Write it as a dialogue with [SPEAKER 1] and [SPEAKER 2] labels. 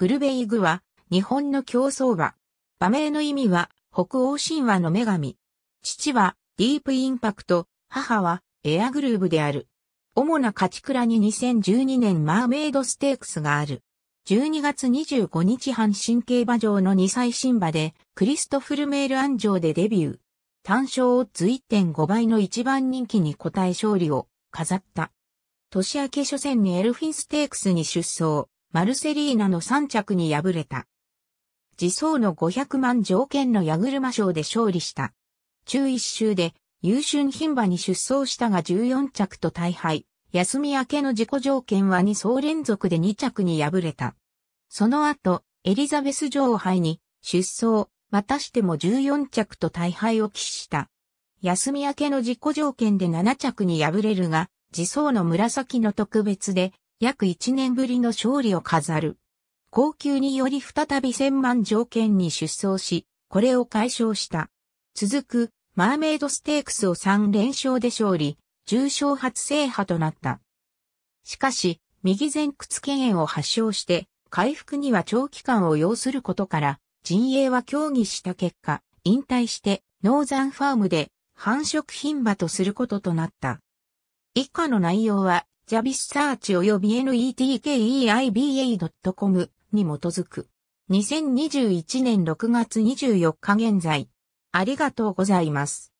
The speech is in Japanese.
[SPEAKER 1] グルベイグは、日本の競争馬。馬
[SPEAKER 2] 名の意味は、北欧神話の女神。父は、ディープインパクト、母は、エアグルーブである。主な勝ち倉に2012年マーメイドステークスがある。12月25日阪神競馬場の2歳新馬で、クリストフルメール安城でデビュー。単勝オッズ1.5倍の一番人気に応え勝利を飾った。年明け初戦にエルフィンステークスに出走。マルセリーナの3着に敗れた。自走の500万条件の矢車賞で勝利した。中1周で優秀牝馬に出走したが14着と大敗。休み明けの自己条件は2走連続で2着に敗れた。その後、エリザベス女王杯に出走、またしても14着と大敗を喫した。休み明けの自己条件で7着に敗れるが、自走の紫の特別で約1年ぶりの勝利を飾る。高級により再び千万条件に出走し、これを解消した。続く、マーメイドステークスを3連勝で勝利、重賞初制覇となった。しかし、右前屈敬炎を発症して、回復には長期間を要することから、陣営は協議した結果、引退して、ノーザンファームで繁殖牝馬とすることとなった。以下の内容は、ジャビスサーチ及び netkeiba.com に基づく。2021年6月
[SPEAKER 1] 24日現在。ありがとうございます。